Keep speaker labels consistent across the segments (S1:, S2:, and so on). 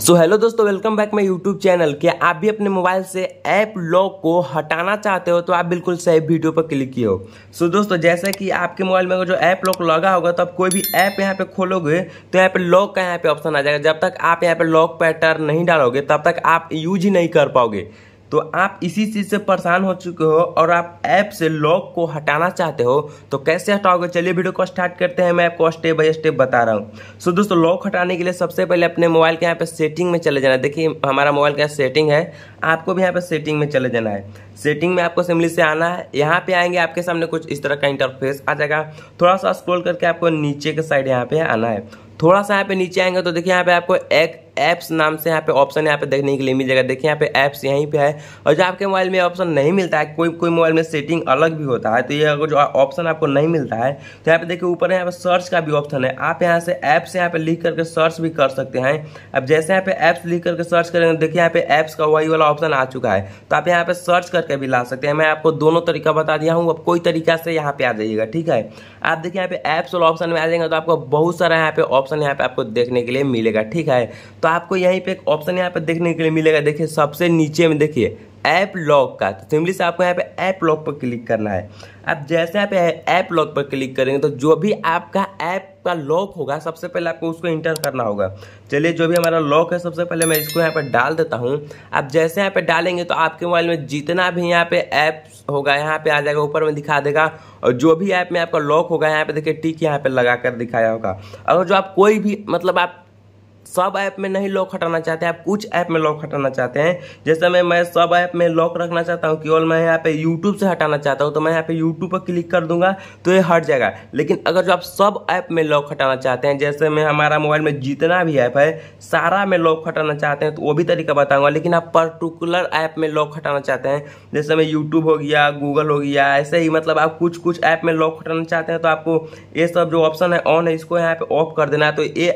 S1: सो so, hello दोस्तों welcome back my YouTube channel क्या आप भी अपने मोबाइल से ऐप लॉक को हटाना चाहते हो तो आप बिल्कुल सही वीडियो पर क्लिक किए हो सो so, दोस्तों जैसा कि आपके मोबाइल में जो ऐप लॉक लगा होगा तो आप कोई भी ऐप यहाँ पे खोलोगे तो यहाँ पे लॉक का यहाँ पे ऑप्शन आ जाएगा जब तक आप यहाँ पे लॉक पैटर्न नहीं डालोगे तब तक आप यूज ही नहीं कर पाओगे तो आप इसी चीज़ से परेशान हो चुके हो और आप ऐप से लॉक को हटाना चाहते हो तो कैसे हटाओगे चलिए वीडियो को स्टार्ट करते हैं मैं आपको स्टेप बाय स्टेप बता रहा हूँ सो so, दोस्तों लॉक हटाने के लिए सबसे पहले अपने मोबाइल के यहाँ पे सेटिंग में चले जाना है देखिए हमारा मोबाइल का सेटिंग है आपको भी यहाँ पे सेटिंग में चले जाना है सेटिंग में आपको सिमली से आना है यहाँ पे आएंगे आपके सामने कुछ इस तरह का इंटरफेस आ जाएगा थोड़ा सा स्क्रोल करके आपको नीचे के साइड यहाँ पे आना है थोड़ा सा यहाँ पे नीचे आएंगे तो देखिए यहाँ पे आपको एक ऐप्स नाम से यहाँ पे ऑप्शन यहाँ पे देखने के लिए मिल जाएगा देखिए यहाँ पे ऐप्स यहीं पे है और जो आपके मोबाइल में ऑप्शन नहीं मिलता है कोई कोई मोबाइल में सेटिंग अलग भी होता है तो ये अगर जो ऑप्शन आपको नहीं मिलता है तो यहाँ पे देखिए ऊपर यहाँ पे सर्च का भी ऑप्शन है आप यहाँ से ऐप्स यहाँ पे लिख करके सर्च भी कर सकते हैं अब जैसे यहाँ पे ऐप्स लिख करके सर्च करेंगे देखिए यहाँ पे ऐप्स का वही वाला ऑप्शन आ चुका है तो आप यहाँ पे सर्च करके भी ला सकते हैं मैं आपको दोनों तरीका बता दिया हूँ अब कोई तरीका से यहाँ पे आ जाइएगा ठीक है आप देखिए यहाँ पे ऐप्स वाला ऑप्शन में आ जाएंगे तो आपको बहुत सारा यहाँ पे ऑप्शन यहाँ पे आपको देखने के लिए मिलेगा ठीक है तो तो आपको यहीं पे एक ऑप्शन यहाँ पे देखने के लिए मिलेगा देखिए सबसे नीचे में देखिए ऐप लॉक का तो सिंपली से आपको यहाँ पे ऐप लॉक पर क्लिक करना है आप जैसे यहाँ पे ऐप लॉक पर क्लिक करेंगे तो जो भी आपका ऐप का लॉक होगा सबसे पहले आपको उसको इंटर करना होगा चलिए जो भी हमारा लॉक है सबसे पहले मैं इसको यहाँ पर डाल देता हूँ आप जैसे यहाँ पर डालेंगे तो आपके मोबाइल में जितना भी यहाँ पे ऐप होगा यहाँ पे आ जाएगा ऊपर में दिखा देगा और जो भी ऐप में आपका लॉक होगा यहाँ पे देखिए टिक यहाँ पे लगा कर दिखाया होगा अगर जो आप कोई भी मतलब आप सब ऐप में नहीं लॉक हटाना चाहते हैं आप कुछ ऐप में लॉक हटाना चाहते हैं जैसे मैं मैं सब ऐप में लॉक रखना चाहता हूँ केवल मैं यहाँ पे यूट्यूब से हटाना चाहता हूँ तो मैं यहाँ पे यूट्यूब पर क्लिक कर दूंगा तो ये हट जाएगा लेकिन अगर जो आप सब ऐप में लॉक हटाना चाहते हैं जैसे मैं हमारा मोबाइल में जितना भी ऐप है सारा में लॉक हटाना चाहते हैं तो वो भी तरीका बताऊँगा लेकिन आप पर्टिकुलर ऐप में लॉक हटाना चाहते हैं जैसे मैं यूट्यूब हो गया गूगल हो गया ऐसे ही मतलब आप कुछ कुछ ऐप में लॉक हटाना चाहते हैं तो आपको ये सब जो ऑप्शन है ऑन है इसको यहाँ पे ऑफ कर देना है तो ये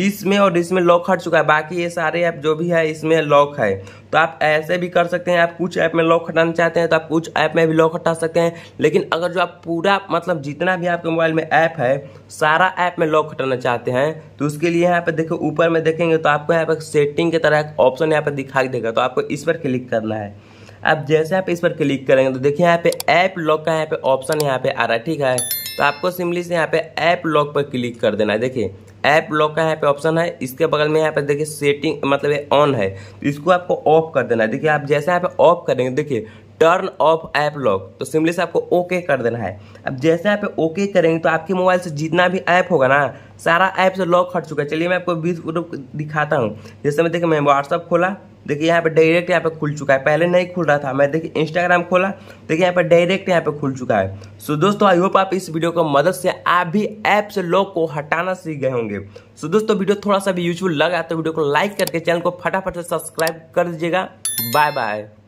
S1: इसमें और इसमें लॉक हट चुका है बाकी ये सारे ऐप जो भी है इसमें लॉक है तो आप ऐसे भी कर सकते हैं आप कुछ ऐप में लॉक हटाना चाहते हैं तो आप कुछ ऐप में भी लॉक हटा सकते हैं लेकिन अगर जो आप पूरा मतलब जितना भी आपके मोबाइल में ऐप है सारा ऐप में लॉक हटाना चाहते हैं तो उसके लिए यहाँ पर देखो ऊपर में देखेंगे तो आपको यहाँ पर सेटिंग की तरह ऑप्शन यहाँ पर दिखाई देगा तो आपको इस पर क्लिक करना है अब जैसे आप इस पर क्लिक करेंगे तो देखिए यहाँ पे ऐप लॉक का यहाँ पे ऑप्शन यहाँ पे आ रहा है ठीक है तो आपको सिंपली से यहाँ पे ऐप लॉक पर क्लिक कर देना है देखिए ऐप लॉक का यहाँ पे ऑप्शन है इसके बगल में यहाँ पे देखिए सेटिंग मतलब ऑन है तो इसको आपको ऑफ कर देना है देखिए आप जैसे यहाँ पे ऑफ करेंगे देखिए टर्न ऑफ ऐप लॉक तो सिंपली से आपको ओके कर देना है अब जैसे आप ओके करेंगे तो आपके मोबाइल से जितना भी ऐप होगा ना सारा ऐप से लॉक हट चुका है चलिए मैं आपको बीस फोटो दिखाता हूँ जैसे मैं देखिए मैं व्हाट्सअप खोला देखिए यहाँ पे डायरेक्ट यहाँ पे खुल चुका है पहले नहीं खुल रहा था मैं देखिए इंस्टाग्राम खोला देखिए यहाँ पे डायरेक्ट यहाँ पे खुल चुका है सो दोस्तों आई होप आप इस वीडियो को मदद से आप भी ऐप से लोग को हटाना सीख गए होंगे सो दोस्तों वीडियो थोड़ा सा भी यूजफुल लगा तो वीडियो को लाइक करके चैनल को फटाफट से सब्सक्राइब कर दीजिएगा बाय बाय